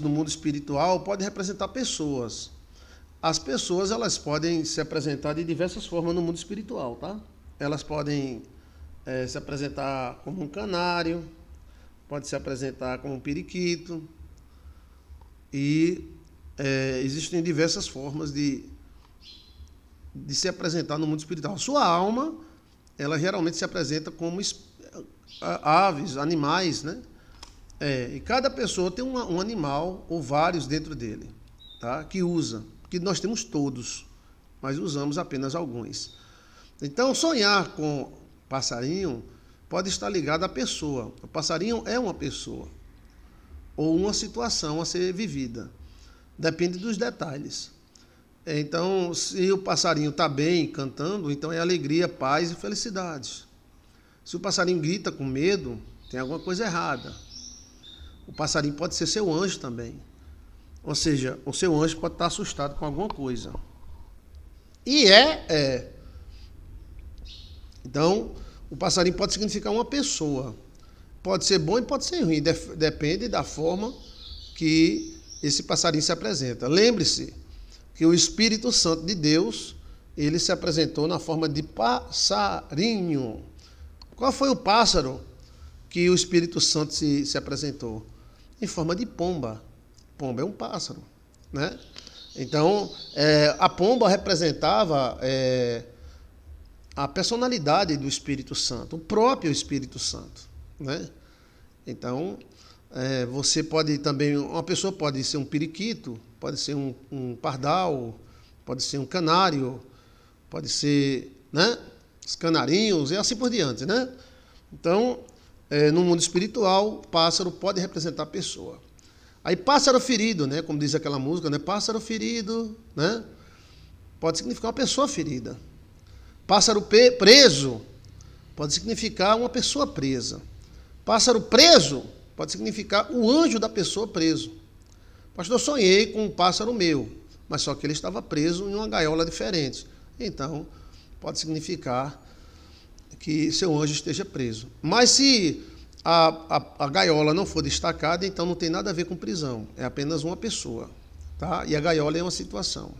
no mundo espiritual pode representar pessoas. As pessoas elas podem se apresentar de diversas formas no mundo espiritual, tá? Elas podem é, se apresentar como um canário, pode se apresentar como um periquito e é, existem diversas formas de de se apresentar no mundo espiritual. Sua alma ela geralmente se apresenta como aves, animais, né? É, e cada pessoa tem um animal ou vários dentro dele, tá? Que usa, que nós temos todos, mas usamos apenas alguns. Então, sonhar com passarinho pode estar ligado à pessoa. O passarinho é uma pessoa ou uma situação a ser vivida. Depende dos detalhes. Então, se o passarinho está bem cantando, então é alegria, paz e felicidade. Se o passarinho grita com medo, tem alguma coisa errada o passarinho pode ser seu anjo também. Ou seja, o seu anjo pode estar assustado com alguma coisa. E é, é. Então, o passarinho pode significar uma pessoa. Pode ser bom e pode ser ruim. Depende da forma que esse passarinho se apresenta. Lembre-se que o Espírito Santo de Deus, ele se apresentou na forma de passarinho. Qual foi o pássaro que o Espírito Santo se, se apresentou? em forma de pomba. Pomba é um pássaro, né? Então, é, a pomba representava é, a personalidade do Espírito Santo, o próprio Espírito Santo, né? Então, é, você pode também, uma pessoa pode ser um periquito, pode ser um, um pardal, pode ser um canário, pode ser, né? Os canarinhos e assim por diante, né? Então, é, no mundo espiritual, pássaro pode representar pessoa. Aí pássaro ferido, né? Como diz aquela música, né? Pássaro ferido, né? Pode significar uma pessoa ferida. Pássaro preso pode significar uma pessoa presa. Pássaro preso pode significar o anjo da pessoa preso. Pastor, eu sonhei com um pássaro meu, mas só que ele estava preso em uma gaiola diferente. Então, pode significar que seu anjo esteja preso. Mas se a, a, a, gaiola não for destacada, então não tem nada a ver com prisão, é apenas uma pessoa. Tá? E a gaiola é uma situação.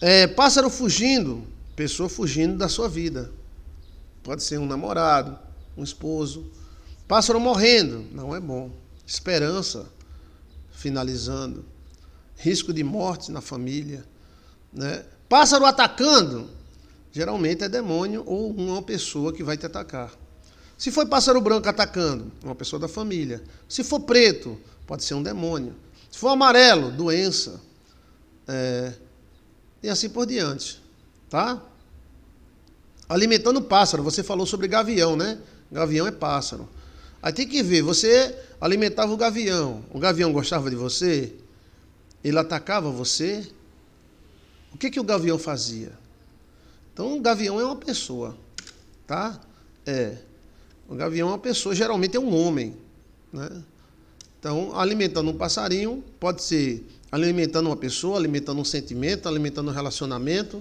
É, pássaro fugindo, pessoa fugindo da sua vida. Pode ser um namorado, um esposo. Pássaro morrendo, não é bom. Esperança, finalizando. Risco de morte na família. Né? Pássaro atacando, geralmente é demônio ou uma pessoa que vai te atacar. Se for pássaro branco atacando, uma pessoa da família. Se for preto, pode ser um demônio. Se for amarelo, doença. É, e assim por diante. Tá? Alimentando pássaro, você falou sobre gavião, né? Gavião é pássaro. Aí tem que ver, você alimentava o gavião. O gavião gostava de você? Ele atacava você? O que, que o gavião fazia? Então, o gavião é uma pessoa, tá? É. O gavião é uma pessoa, geralmente é um homem, né? Então, alimentando um passarinho, pode ser alimentando uma pessoa, alimentando um sentimento, alimentando um relacionamento,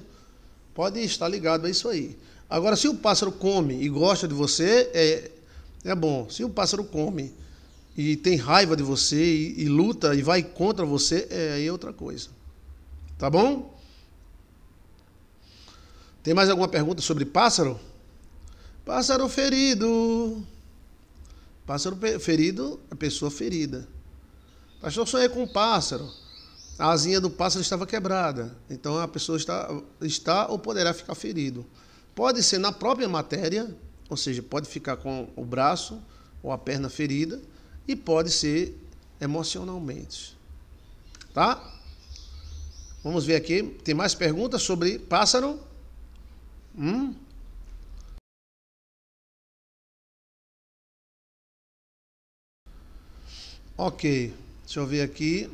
pode estar ligado a isso aí. Agora, se o pássaro come e gosta de você, é, é bom. Se o pássaro come e tem raiva de você e, e luta e vai contra você, é, é outra coisa. Tá bom? Tem mais alguma pergunta sobre pássaro? Pássaro ferido. Pássaro ferido, a pessoa ferida. Pastor, sonhei com um pássaro. A asinha do pássaro estava quebrada. Então a pessoa está, está ou poderá ficar ferido. Pode ser na própria matéria, ou seja, pode ficar com o braço ou a perna ferida, e pode ser emocionalmente. Tá? Vamos ver aqui, tem mais perguntas sobre pássaro? Hum? Ok, deixa eu ver aqui.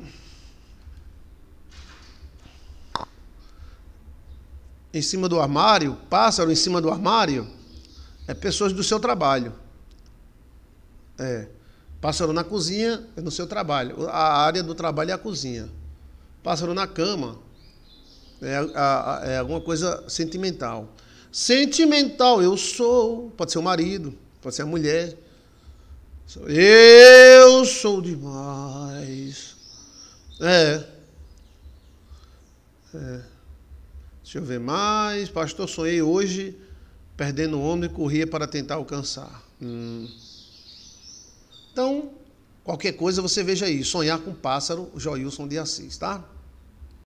Em cima do armário, pássaro em cima do armário, é pessoas do seu trabalho. É. Pássaro na cozinha é no seu trabalho. A área do trabalho é a cozinha. Pássaro na cama é, a, a, é alguma coisa sentimental. Sentimental, eu sou. Pode ser o marido, pode ser a mulher. Eu sou demais. É. é. Deixa eu ver mais. Pastor, sonhei hoje perdendo o homem e corria para tentar alcançar. Hum. Então, qualquer coisa você veja aí. Sonhar com pássaro, Joilson de Assis, tá?